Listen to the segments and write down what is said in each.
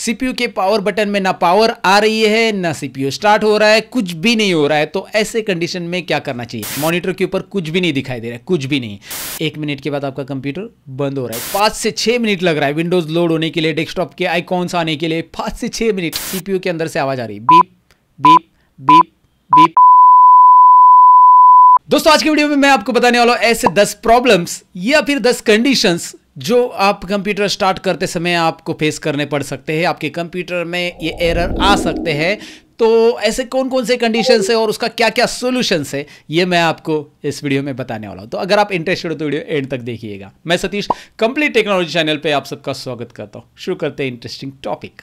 CPU के power button में ना पावर आ रही है ना सीपीयू स्टार्ट हो रहा है कुछ भी नहीं हो रहा है तो ऐसे कंडीशन में क्या करना चाहिए मॉनिटर के ऊपर कुछ भी नहीं दिखाई दे रहा है कुछ भी नहीं एक मिनट के बाद आपका कंप्यूटर बंद हो रहा है पांच से छह मिनट लग रहा है विंडोज लोड होने के लिए डेस्कटॉप के आईकॉन्स आने के लिए पांच से छह मिनट सीपीयू के अंदर से आवाज आ रही है बीप बीप बीप बीप दोस्तों आज की वीडियो में मैं आपको बताने वाला हूं ऐसे 10 प्रॉब्लम्स या फिर 10 कंडीशंस जो आप कंप्यूटर स्टार्ट करते समय आपको फेस करने पड़ सकते हैं आपके कंप्यूटर में ये एरर आ सकते हैं तो ऐसे कौन कौन से कंडीशन है और उसका क्या क्या सोल्यूशन है ये मैं आपको इस वीडियो में बताने वाला हूँ तो अगर आप इंटरेस्टेड हो तो वीडियो एंड तक देखिएगा मैं सतीश कंप्लीट टेक्नोलॉजी चैनल पे आप सबका स्वागत करता हूँ शुरू करते हैं interesting topic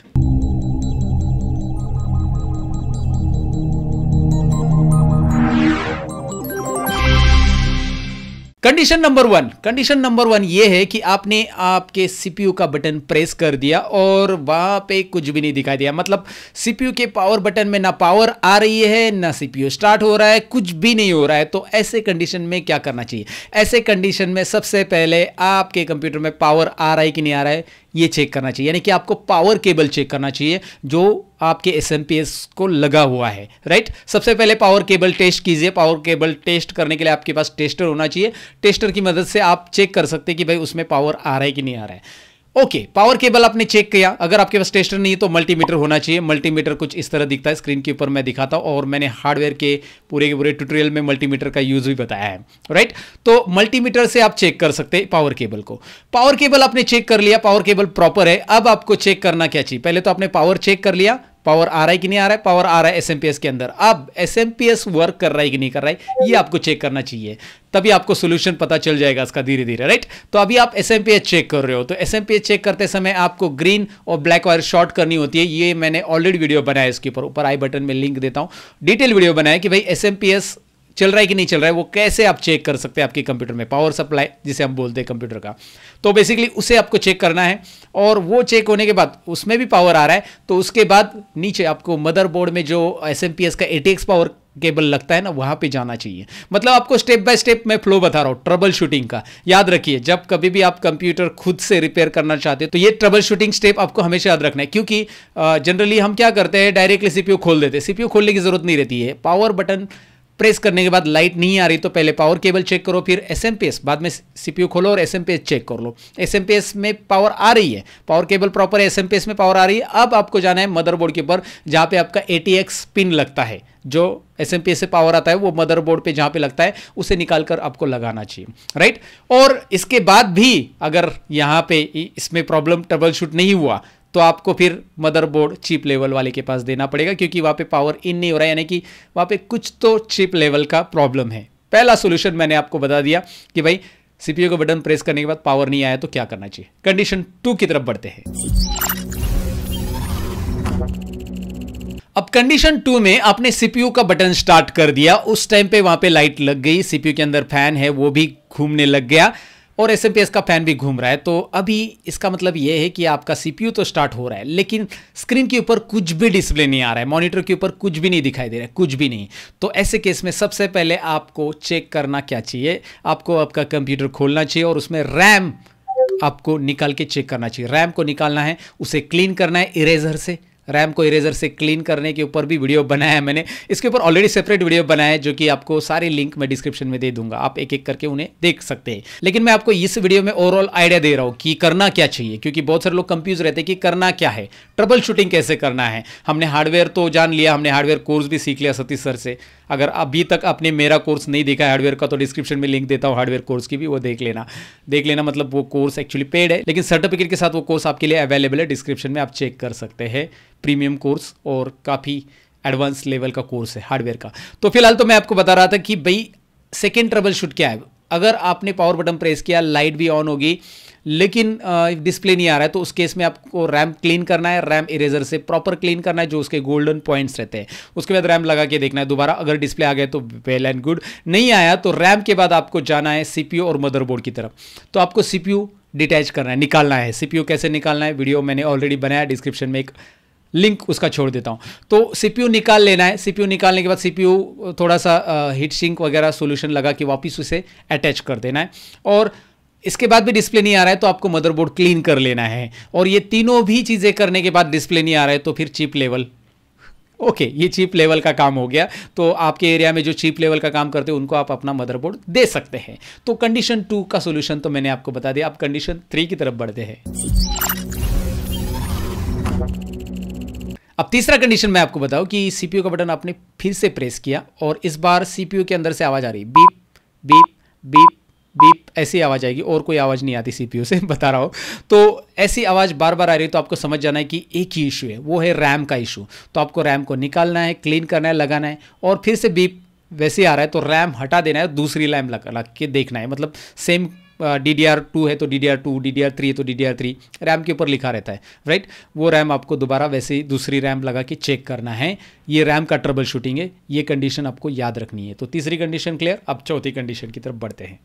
condition number one condition number one ये है कि आपने आपके सीपीयू का बटन प्रेस कर दिया और वहाँ पे कुछ भी नहीं दिखाई दिया मतलब सीपीयू के पावर बटन में ना पावर आ रही है ना सीपीयू स्टार्ट हो रहा है कुछ भी नहीं हो रहा है तो ऐसे कंडीशन में क्या करना चाहिए ऐसे कंडीशन में सबसे पहले आपके कंप्यूटर में पावर आ रहा है कि नहीं आ रहा है ये चेक करना चाहिए यानी कि आपको पावर केबल चेक करना चाहिए जो आपके एस को लगा हुआ है राइट सबसे पहले पावर केबल टेस्ट कीजिए पावर केबल टेस्ट करने के लिए आपके पास टेस्टर होना चाहिए टेस्टर की मदद से आप चेक कर सकते हैं कि भाई उसमें पावर आ रहा है कि नहीं आ रहा है ओके पावर केबल आपने चेक किया अगर आपके पास टेस्टर नहीं है तो मल्टीमीटर होना चाहिए मल्टीमीटर कुछ इस तरह दिखता है स्क्रीन के ऊपर मैं दिखाता हूं और मैंने हार्डवेयर के पूरे के पूरे ट्यूटोरियल में मल्टीमीटर का यूज़ भी बताया है राइट तो मल्टीमीटर से आप चेक कर सकते हैं पावर केबल को पावर केबल आपने चेक कर लिया पावर केबल प्रॉपर है अब आपको चेक करना क्या चाहिए पहले तो आपने पावर चेक कर लिया पावर आ रहा है कि नहीं आ रहा है पावर आ रहा है एस के अंदर अब एस वर्क कर रहा है कि नहीं कर रहा है ये आपको चेक करना चाहिए तभी आपको सोल्यूशन पता चल जाएगा इसका धीरे धीरे राइट तो अभी आप एस चेक कर रहे हो तो एस चेक करते समय आपको ग्रीन और ब्लैक वायर शॉर्ट करनी होती है ये मैंने ऑलरेडी वीडियो बनाया इसके ऊपर ऊपर आई बटन में लिंक देता हूँ डिटेल वीडियो बनाया कि भाई एस चल रहा है कि नहीं चल रहा है वो कैसे आप चेक कर सकते हैं आपके कंप्यूटर में पावर सप्लाई जिसे हम बोलते हैं कंप्यूटर का तो बेसिकली उसे आपको चेक करना है और वो चेक होने के बाद उसमें भी पावर आ रहा है तो उसके बाद नीचे आपको मदरबोर्ड में जो एस का ए पावर केबल लगता है ना वहां पे जाना चाहिए मतलब आपको स्टेप बाय स्टेप मैं फ्लो बता रहा हूं ट्रबल शूटिंग का याद रखिए जब कभी भी आप कंप्यूटर खुद से रिपेयर करना चाहते हो तो ये ट्रबल शूटिंग स्टेप आपको हमेशा याद रखना है क्योंकि जनरली हम क्या करते हैं डायरेक्टली सीपीयू खोल देते हैं सीपीयू खोलने की जरूरत नहीं रहती है पावर बटन प्रेस करने के बाद लाइट नहीं आ रही तो पहले पावर केबल चेक करो फिर एस बाद में सीपीयू खोलो और एस चेक कर लो एस में पावर आ रही है पावर केबल प्रॉपर एस में पावर आ रही है अब आपको जाना है मदरबोर्ड के ऊपर जहाँ पे आपका ए पिन लगता है जो एस से पावर आता है वो मदरबोर्ड पे जहाँ पे लगता है उसे निकाल कर आपको लगाना चाहिए राइट और इसके बाद भी अगर यहाँ पे इसमें प्रॉब्लम ट्रबल शूट नहीं हुआ तो आपको फिर मदरबोर्ड चीप लेवल वाले के पास देना पड़ेगा क्योंकि वहाँ पे पावर इन नहीं हो रहा है यानी कि वहाँ पे कुछ तो चीप लेवल का प्रॉब्लम है पहला सोल्यूशन मैंने आपको बता दिया कि भाई सीपीयू का बटन प्रेस करने के बाद पावर नहीं आया तो क्या करना चाहिए कंडीशन टू की तरफ बढ़ते हैं अब कंडीशन टू में आपने सीपीयू का बटन स्टार्ट कर दिया उस टाइम पे वहां पे लाइट लग गई सीपीयू के अंदर फैन है वो भी घूमने लग गया और एस एस का फैन भी घूम रहा है तो अभी इसका मतलब ये है कि आपका सीपीयू तो स्टार्ट हो रहा है लेकिन स्क्रीन के ऊपर कुछ भी डिस्प्ले नहीं आ रहा है मॉनिटर के ऊपर कुछ भी नहीं दिखाई दे रहा है कुछ भी नहीं तो ऐसे केस में सबसे पहले आपको चेक करना क्या चाहिए आपको आपका कंप्यूटर खोलना चाहिए और उसमें रैम आपको निकाल के चेक करना चाहिए रैम को निकालना है उसे क्लीन करना है इरेजर से रैम को इरेजर से क्लीन करने के ऊपर भी वीडियो बनाया है मैंने इसके ऊपर ऑलरेडी सेपरेट वीडियो बनाया है जो कि आपको सारे लिंक मैं डिस्क्रिप्शन में दे दूंगा आप एक एक करके उन्हें देख सकते हैं लेकिन मैं आपको इस वीडियो में ओवरऑल आइडिया दे रहा हूँ कि करना क्या चाहिए क्योंकि बहुत सारे लोग कंफ्यूज रहते हैं कि करना क्या है ट्रबल शूटिंग कैसे करना है हमने हार्डवेयर तो जान लिया हमने हार्डवेयर कोर्स भी सीख लिया सतीश सर से अगर अभी तक आपने मेरा कोर्स नहीं देखा हार्डवेयर का तो डिस्क्रिप्शन में लिंक देता हूँ हार्डवेयर कोर्स की भी वो देख लेना देख लेना मतलब वो कोर्स एक्चुअली पेड है लेकिन सर्टिफिकेट के साथ वो कोर्स आपके लिए अवेलेबल है डिस्क्रिप्शन में आप चेक कर सकते हैं प्रीमियम कोर्स और काफ़ी एडवांस लेवल का कोर्स है हार्डवेयर का तो फिलहाल तो मैं आपको बता रहा था कि भाई सेकेंड ट्रबल शूट क्या है अगर आपने पावर बटन प्रेस किया लाइट भी ऑन होगी लेकिन डिस्प्ले नहीं आ रहा है तो उस केस में आपको रैम क्लीन करना है रैम इरेजर से प्रॉपर क्लीन करना है जो उसके गोल्डन पॉइंट्स रहते हैं उसके बाद रैम लगा के देखना है दोबारा अगर डिस्प्ले आ गया तो वेल एंड गुड नहीं आया तो रैम के बाद आपको जाना है सीपीयू और मदरबोर्ड की तरफ तो आपको सीपीयू डिटैच करना है निकालना है सीपीयू कैसे निकालना है वीडियो मैंने ऑलरेडी बनाया डिस्क्रिप्शन में एक लिंक उसका छोड़ देता हूँ तो सीपीयू निकाल लेना है सीपीयू निकालने के बाद सीपीयू थोड़ा सा हीट सिंक वगैरह सोल्यूशन लगा के वापस उसे अटैच कर देना है और इसके बाद भी डिस्प्ले नहीं आ रहा है तो आपको मदरबोर्ड क्लीन कर लेना है और ये तीनों भी चीज़ें करने के बाद डिस्प्ले नहीं आ रहा है तो फिर चिप लेवल ओके ये चीप लेवल का काम हो गया तो आपके एरिया में जो चीप लेवल का काम करते हैं उनको आप अपना मदरबोर्ड दे सकते हैं तो कंडीशन टू का सोल्यूशन तो मैंने आपको बता दिया आप कंडीशन थ्री की तरफ बढ़ते हैं अब तीसरा कंडीशन मैं आपको बताऊं कि सीपीयू का बटन आपने फिर से प्रेस किया और इस बार सीपीयू के अंदर से आवाज़ आ रही बीप बीप बीप बीप ऐसी आवाज़ आएगी और कोई आवाज़ नहीं आती सीपीयू से बता रहा हूँ तो ऐसी आवाज़ बार बार आ रही है तो आपको समझ जाना है कि एक ही इशू है वो है रैम का इशू तो आपको रैम को निकालना है क्लीन करना है लगाना है और फिर से बीप वैसे आ रहा है तो रैम हटा देना है दूसरी रैम लग, लग के देखना है मतलब same D D R two है तो D D R two D D R three है तो D D R three RAM के ऊपर लिखा रहता है राइट वो रैम आपको दोबारा वैसे ही दूसरी रैम लगा के चेक करना है ये रैम का ट्रबल शूटिंग है ये कंडीशन आपको याद रखनी है तो तीसरी कंडीशन क्लियर अब चौथी कंडीशन की तरफ बढ़ते हैं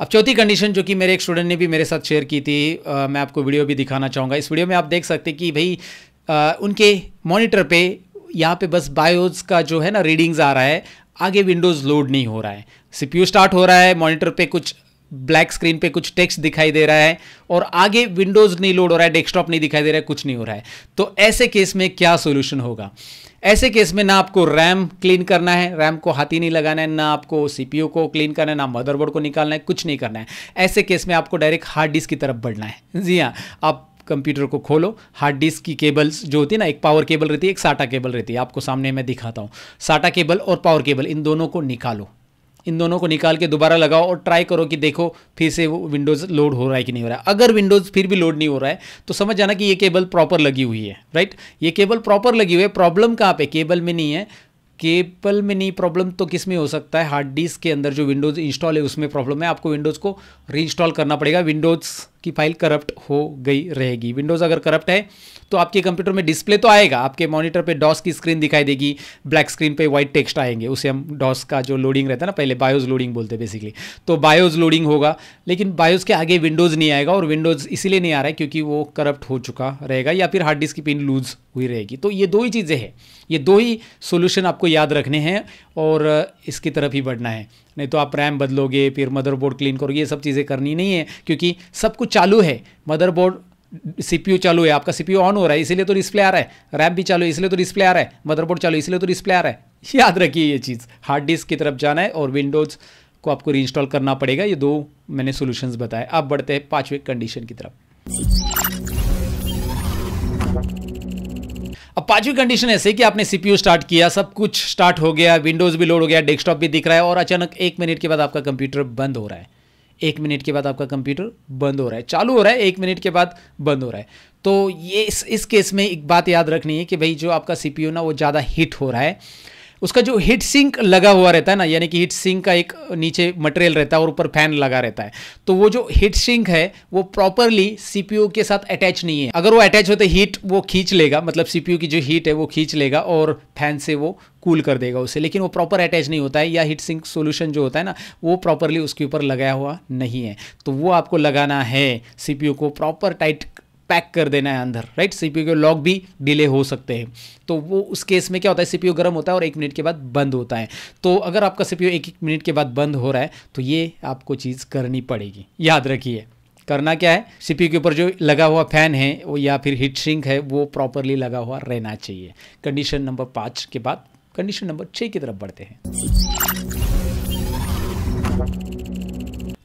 अब चौथी कंडीशन जो कि मेरे एक स्टूडेंट ने भी मेरे साथ शेयर की थी आ, मैं आपको वीडियो भी दिखाना चाहूँगा इस वीडियो में आप देख सकते कि भाई आ, उनके मॉनिटर पे यहाँ पे बस बायोज का जो है ना रीडिंग्स आ रहा है आगे विंडोज़ लोड नहीं हो रहा है सीपीयू स्टार्ट हो रहा है मॉनिटर पे कुछ ब्लैक स्क्रीन पे कुछ टेक्स्ट दिखाई दे रहा है और आगे विंडोज़ नहीं लोड हो रहा है डेस्कटॉप नहीं दिखाई दे रहा है कुछ नहीं हो रहा है तो ऐसे केस में क्या सोल्यूशन होगा ऐसे केस में ना आपको रैम क्लीन करना है रैम को हाथी नहीं लगाना है ना आपको सीपीयू को क्लीन करना है ना मदरबोर्ड को निकालना है कुछ नहीं करना है ऐसे केस में आपको डायरेक्ट हार्ड डिस्क की तरफ बढ़ना है जी हाँ आप कंप्यूटर को खोलो हार्ड डिस्क की केबल्स जो होती है ना एक पावर केबल रहती है एक साटा केबल रहती है आपको सामने मैं दिखाता हूँ साटा केबल और पावर केबल इन दोनों को निकालो इन दोनों को निकाल के दोबारा लगाओ और ट्राई करो कि देखो फिर से वो विंडोज़ लोड हो रहा है कि नहीं हो रहा है अगर विंडोज़ फिर भी लोड नहीं हो रहा है तो समझ जाना कि ये केबल प्रॉपर लगी हुई है राइट ये केबल प्रॉपर लगी हुई है प्रॉब्लम कहाँ पे केबल में नहीं है केबल में नहीं प्रॉब्लम तो किस में हो सकता है हार्ड डिस्क के अंदर जो विंडोज़ इंस्टॉल है उसमें प्रॉब्लम है आपको विंडोज़ को रीइंस्टॉल करना पड़ेगा विंडोज़ की फाइल करप्ट हो गई रहेगी विंडोज़ अगर करप्ट है तो आपके कंप्यूटर में डिस्प्ले तो आएगा आपके मॉनिटर पे डॉस की स्क्रीन दिखाई देगी ब्लैक स्क्रीन पे व्हाइट टेक्स्ट आएंगे उसे हम डॉस का जो लोडिंग रहता है ना पहले बायोज लोडिंग बोलते हैं बेसिकली तो बायोज लोडिंग होगा लेकिन बायोज के आगे विंडोज़ नहीं आएगा और विंडोज़ इसीलिए नहीं आ रहा है क्योंकि वो करप्ट हो चुका रहेगा या फिर हार्ड डिस्क की पिन लूज़ हुई रहेगी तो ये दो ही चीज़ें हैं ये दो ही सोल्यूशन आपको याद रखने हैं और इसकी तरफ ही बढ़ना है नहीं तो आप रैम बदलोगे फिर मदरबोर्ड क्लीन करोगे ये सब चीज़ें करनी नहीं है क्योंकि सब कुछ चालू है मदरबोर्ड सीपीयू चालू है आपका सीपीयू ऑन हो रहा है इसलिए तो डिस्प्ले आ रहा है रैम भी चालू है इसलिए तो डिस्प्ले आ रहा है मदरबोर्ड चालू इसलिए तो डिस्प्ले आ रहा है याद रखिए ये चीज़ हार्ड डिस्क की तरफ जाना है और विंडोज़ को आपको रीइंस्टॉल करना पड़ेगा ये दो मैंने सोल्यूशंस बताए अब बढ़ते हैं पाँचवें कंडीशन की तरफ अब पांचवी कंडीशन ऐसे कि आपने सीपीयू स्टार्ट किया सब कुछ स्टार्ट हो गया विंडोज भी लोड हो गया डेस्कटॉप भी दिख रहा है और अचानक एक मिनट के बाद आपका कंप्यूटर बंद हो रहा है एक मिनट के बाद आपका कंप्यूटर बंद हो रहा है चालू हो रहा है एक मिनट के बाद बंद हो रहा है तो ये इस इस केस में एक बात याद रखनी है कि भाई जो आपका सीपीयू ना वो ज़्यादा हिट हो रहा है उसका जो हीट सिंक लगा हुआ रहता है ना यानी कि हीट सिंक का एक नीचे मटेरियल रहता है और ऊपर फैन लगा रहता है तो वो जो हीट सिंक है वो प्रॉपरली सीपीयू के साथ अटैच नहीं है अगर वो अटैच होते हीट वो खींच लेगा मतलब सीपीयू की जो हीट है वो खींच लेगा और फैन से वो कूल कर देगा उसे लेकिन वो प्रॉपर अटैच नहीं होता है या हीट सिंक सोल्यूशन जो होता है ना वो प्रॉपरली उसके ऊपर लगाया हुआ नहीं है तो वो आपको लगाना है सीपीयू को प्रॉपर टाइट पैक कर देना है अंदर राइट सीपीयू के लॉक भी डिले हो सकते हैं तो वो उस केस में क्या होता है सीपीयू गर्म होता है और एक मिनट के बाद बंद होता है तो अगर आपका सीपीयू एक एक मिनट के बाद बंद हो रहा है तो ये आपको चीज़ करनी पड़ेगी याद रखिए करना क्या है सीपीयू के ऊपर जो लगा हुआ फैन है वो या फिर हीट श्रिंक है वो प्रॉपरली लगा हुआ रहना चाहिए कंडीशन नंबर पाँच के बाद कंडीशन नंबर छः की तरफ बढ़ते हैं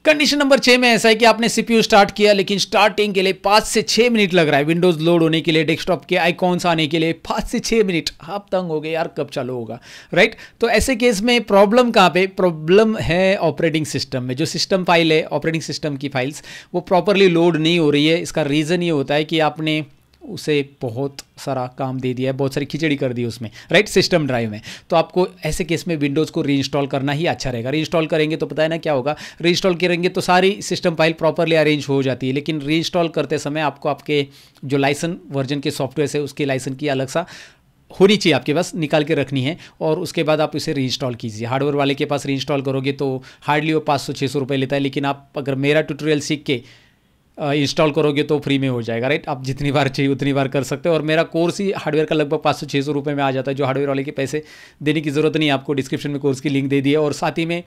कंडीशन नंबर छः में ऐसा है कि आपने सीपीयू स्टार्ट किया लेकिन स्टार्टिंग के लिए पाँच से छः मिनट लग रहा है विंडोज़ लोड होने के लिए डेस्कटॉप के आइकॉन्स आने के लिए पाँच से छः मिनट आप तंग हो गए यार कब चालू होगा राइट तो ऐसे केस में प्रॉब्लम कहाँ पे प्रॉब्लम है ऑपरेटिंग सिस्टम में जो सिस्टम फाइल है ऑपरेटिंग सिस्टम की फाइल्स वो प्रॉपरली लोड नहीं हो रही है इसका रीज़न ये होता है कि आपने उसे बहुत सारा काम दे दिया है बहुत सारी खिचड़ी कर दी उसमें राइट सिस्टम ड्राइव में तो आपको ऐसे केस में विंडोज़ को रीइंस्टॉल करना ही अच्छा रहेगा रीइंस्टॉल करेंगे तो पता है ना क्या होगा रीइंस्टॉल करेंगे तो सारी सिस्टम फाइल प्रॉपरली अरेंज हो जाती है लेकिन रीइंस्टॉल करते समय आपको आपके जो लाइसेंस वर्जन के सॉफ्टवेयर है उसके लाइसेंस की अलग सा होनी चाहिए आपके पास निकाल के रखनी है और उसके बाद आप इसे रीइंस्टॉल कीजिए हार्डवेयर वाले के पास रीइंस्टॉल करोगे तो हार्डली वो पाँच सौ छः सौ रुपये लेता है लेकिन आप अगर मेरा ट्यूटोरियल सीख के इंस्टॉल करोगे तो फ्री में हो जाएगा राइट आप जितनी बार चाहिए उतनी बार कर सकते हो और मेरा कोर्स ही हार्डवेयर का लगभग पाँच सौ छः सौ रुपये में आ जाता है जो हार्डवेयर वाले के पैसे देने की ज़रूरत नहीं आपको डिस्क्रिप्शन में कोर्स की लिंक दे दी है और साथ ही में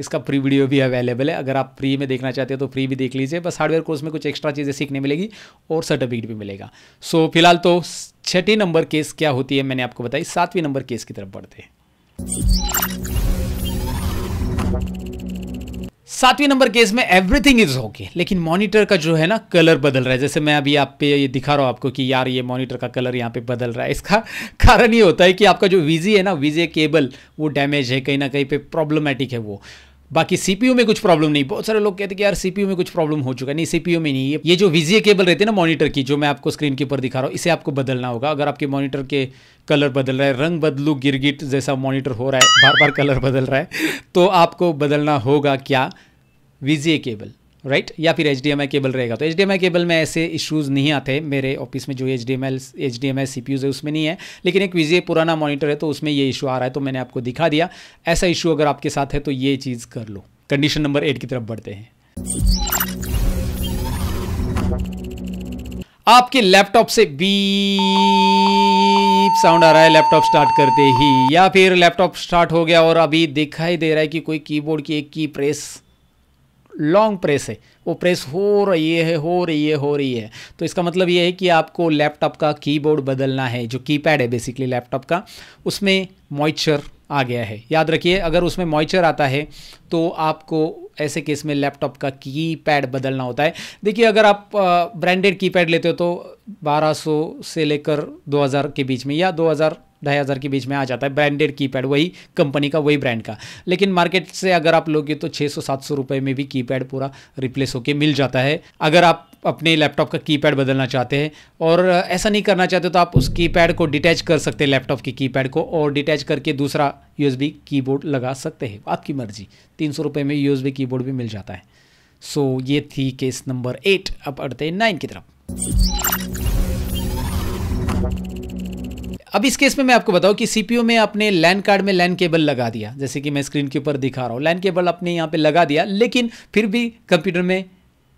इसका फ्री वीडियो भी अवेलेबल है अगर आप फ्री में देखना चाहते हो तो फ्री भी देख लीजिए बस हार्डवेयर कोर्स में कुछ एक्स्ट्रा चीज़ें सीखने मिलेगी और सर्टिफिकेट भी मिलेगा सो so, फिलहाल तो छठे नंबर केस क्या होती है मैंने आपको बताई सातवीं नंबर केस की तरफ बढ़ते हैं सातवें नंबर केस में एवरीथिंग इज ओके लेकिन मॉनिटर का जो है ना कलर बदल रहा है जैसे मैं अभी आप पे ये दिखा रहा हूँ आपको कि यार ये मॉनिटर का कलर यहाँ पे बदल रहा है इसका कारण ये होता है कि आपका जो वीजी है ना वीजे केबल वो डैमेज है कहीं ना कहीं पे प्रॉब्लमेटिक है वो बाकी सीपीयू में कुछ प्रॉब्लम नहीं बहुत सारे लोग कहते कि यार सीपीयू में कुछ प्रॉब्लम हो चुका है नहीं सीपीयू में नहीं है ये जो विजिए केबल रहती है ना मॉनिटर की जो मैं आपको स्क्रीन के ऊपर दिखा रहा हूँ इसे आपको बदलना होगा अगर आपके मॉनिटर के कलर बदल रहा है रंग बदलू गिरगिट जैसा मॉनिटर हो रहा है बार बार कलर बदल रहा है तो आपको बदलना होगा क्या विजिए केबल राइट right? या फिर एच केबल रहेगा तो एच केबल में ऐसे इश्यूज़ नहीं आते मेरे ऑफिस में जो H D M L H D M C है उसमें नहीं है लेकिन एक विजय पुराना मॉनिटर है तो उसमें ये इशू आ रहा है तो मैंने आपको दिखा दिया ऐसा इशू अगर आपके साथ है तो ये चीज़ कर लो कंडीशन नंबर एट की तरफ बढ़ते हैं आपके लैपटॉप से बीप साउंड आ रहा है लैपटॉप स्टार्ट करते ही या फिर लैपटॉप स्टार्ट हो गया और अभी दिखाई दे रहा है कि कोई कीबोर्ड की एक की प्रेस लॉन्ग प्रेस है वो प्रेस हो रही है हो रही है हो रही है तो इसका मतलब ये है कि आपको लैपटॉप का कीबोर्ड बदलना है जो कीपैड है बेसिकली लैपटॉप का उसमें मॉइस्चर आ गया है याद रखिए अगर उसमें मॉइस्चर आता है तो आपको ऐसे केस में लैपटॉप का की पैड बदलना होता है देखिए अगर आप ब्रांडेड की पैड लेते हो तो 1200 से लेकर 2000 के बीच में या 2000 ढाई हज़ार के बीच में आ जाता है ब्रांडेड कीपैड वही कंपनी का वही ब्रांड का लेकिन मार्केट से अगर आप लोगे तो छः सौ सात सौ रुपये में भी कीपैड पूरा रिप्लेस होके मिल जाता है अगर आप अपने लैपटॉप का कीपैड बदलना चाहते हैं और ऐसा नहीं करना चाहते तो आप उस कीपैड को डिटैच कर सकते हैं लैपटॉप की कीपैड को और डिटैच करके दूसरा यूएसबी कीबोर्ड लगा सकते हैं आपकी मर्जी तीन सौ रुपये में यूएसबी कीबोर्ड भी मिल जाता है सो so, ये थी केस नंबर एट अब अड़ते नाइन की तरफ अब इस केस में मैं आपको बताऊं कि सीपीयू में आपने लैन कार्ड में लैन केबल लगा दिया जैसे कि मैं स्क्रीन के ऊपर दिखा रहा हूँ लैन केबल आपने यहाँ पे लगा दिया लेकिन फिर भी कंप्यूटर में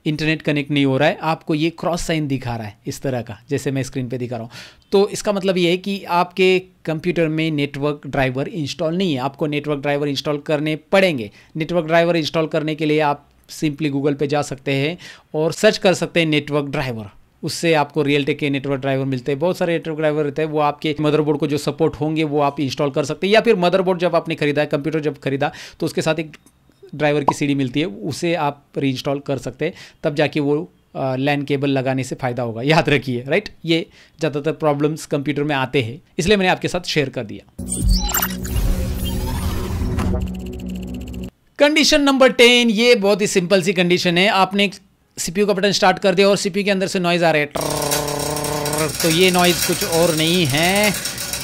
इंटरनेट कनेक्ट नहीं हो रहा है आपको ये क्रॉस साइन दिखा रहा है इस तरह का जैसे मैं स्क्रीन पे दिखा रहा हूँ तो इसका मतलब ये है कि आपके कंप्यूटर में नेटवर्क ड्राइवर इंस्टॉल नहीं है आपको नेटवर्क ड्राइवर इंस्टॉल करने पड़ेंगे नेटवर्क ड्राइवर इंस्टॉल करने के लिए आप सिंपली गूगल पे जा सकते हैं और सर्च कर सकते हैं नेटवर्क ड्राइवर उससे आपको टेक के नेटवर्क ड्राइवर मिलते हैं बहुत सारे नेटवर्क ड्राइवर रहते हैं वो आपके मदरबोर्ड को जो सपोर्ट होंगे वो आप इंस्टॉल कर सकते हैं या फिर मदरबोर्ड जब आपने खरीदा है कंप्यूटर जब खरीदा तो उसके साथ एक ड्राइवर की सीडी मिलती है उसे आप रीइंस्टॉल कर सकते हैं तब जाके वो लैन केबल लगाने से फ़ायदा होगा याद रखिए राइट ये ज़्यादातर प्रॉब्लम्स कंप्यूटर में आते हैं इसलिए मैंने आपके साथ शेयर कर दिया कंडीशन नंबर टेन ये बहुत ही सिंपल सी कंडीशन है आपने सीपीयू का बटन स्टार्ट कर दिया और सीपीयू के अंदर से नॉइज़ आ रहा है तो ये नॉइज़ कुछ और नहीं है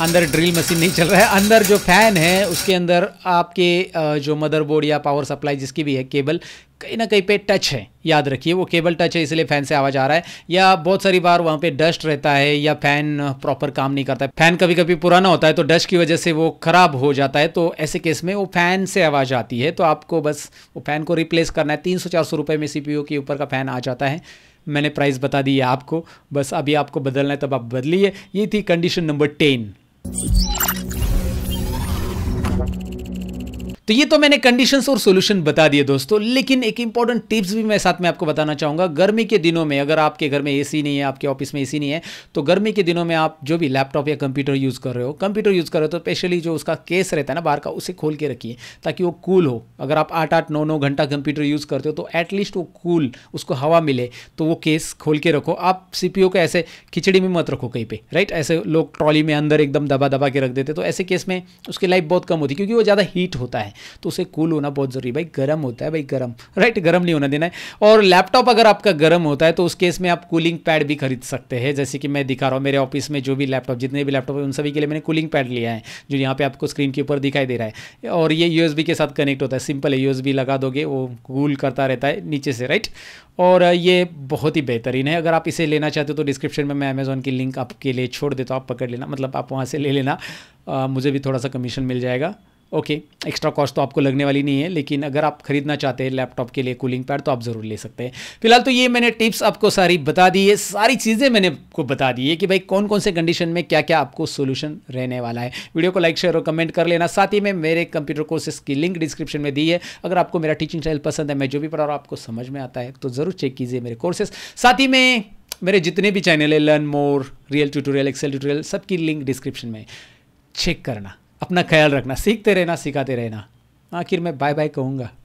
अंदर ड्रिल मशीन नहीं चल रहा है अंदर जो फैन है उसके अंदर आपके जो मदरबोर्ड या पावर सप्लाई जिसकी भी है केबल कहीं ना कहीं पे टच है याद रखिए वो केबल टच है इसलिए फ़ैन से आवाज़ आ रहा है या बहुत सारी बार वहाँ पे डस्ट रहता है या फ़ैन प्रॉपर काम नहीं करता है फ़ैन कभी कभी पुराना होता है तो डस्ट की वजह से वो ख़राब हो जाता है तो ऐसे केस में वो फ़ैन से आवाज़ आती है तो आपको बस वो फ़ैन को रिप्लेस करना है तीन सौ चार सौ रुपये में सी के ऊपर का फ़ैन आ जाता है मैंने प्राइस बता दी है आपको बस अभी आपको बदलना है तब आप बदलिए ये थी condition number ten Thank you. तो ये तो मैंने कंडीशंस और सॉल्यूशन बता दिए दोस्तों लेकिन एक इंपॉर्टेंट टिप्स भी मैं साथ में आपको बताना चाहूँगा गर्मी के दिनों में अगर आपके घर में एसी नहीं है आपके ऑफिस में एसी नहीं है तो गर्मी के दिनों में आप जो भी लैपटॉप या कंप्यूटर यूज़ कर रहे हो कंप्यूटर यूज़ कर रहे हो तो स्पेशली जो उसका केस रहता है ना बाहर का उसे खोल के रखिए ताकि वो कूल हो अगर आप आठ आठ नौ नौ घंटा कंप्यूटर यूज़ करते हो तो एटलीस्ट वो कूल उसको हवा मिले तो वो केस खोल के रखो आप सी को ऐसे खिचड़ी में मत रखो कहीं पर राइट ऐसे लोग ट्रॉली में अंदर एकदम दबा दबा के रख देते तो ऐसे केस में उसकी लाइफ बहुत कम होती क्योंकि वो ज़्यादा हीट होता है तो उसे कूल होना बहुत ज़रूरी भाई गर्म होता है भाई गर्म राइट गर्म नहीं होना देना है और लैपटॉप अगर आपका गर्म होता है तो उस केस में आप कूलिंग पैड भी खरीद सकते हैं जैसे कि मैं दिखा रहा हूँ मेरे ऑफिस में जो भी लैपटॉप जितने भी लैपटॉप है उन सभी के लिए मैंने कूलिंग पैड लिया है जो यहाँ पे आपको स्क्रीन के ऊपर दिखाई दे रहा है और ये यू के साथ कनेक्ट होता है सिंपल है यू लगा दोगे वो कूल करता रहता है नीचे से राइट और ये बहुत ही बेहतरीन है अगर आप इसे लेना चाहते हो तो डिस्क्रिप्शन में मैं अमेज़ॉन की लिंक आपके लिए छोड़ देता हूँ आप पकड़ लेना मतलब आप वहाँ से ले लेना आ, मुझे भी थोड़ा सा कमीशन मिल जाएगा ओके एक्स्ट्रा कॉस्ट तो आपको लगने वाली नहीं है लेकिन अगर आप खरीदना चाहते हैं लैपटॉप के लिए कूलिंग पैड तो आप ज़रूर ले सकते हैं फिलहाल तो ये मैंने टिप्स आपको सारी बता दी है सारी चीज़ें मैंने आपको बता दी है कि भाई कौन कौन से कंडीशन में क्या क्या आपको सोल्यूशन रहने वाला है वीडियो को लाइक शेयर और कमेंट कर लेना साथ ही में मेरे कंप्यूटर कोर्सेस की लिंक डिस्क्रिप्शन में दी है अगर आपको मेरा टीचिंग स्टाइल पसंद है मैं जो भी पढ़ा रहा आपको समझ में आता है तो ज़रूर चेक कीजिए मेरे कोर्सेस साथ ही में मेरे जितने भी चैनल है learn more real tutorial Excel tutorial सबकी लिंक डिस्क्रिप्शन में चेक करना अपना ख्याल रखना सीखते रहना सिखाते रहना आखिर मैं बाय बाय कहूँगा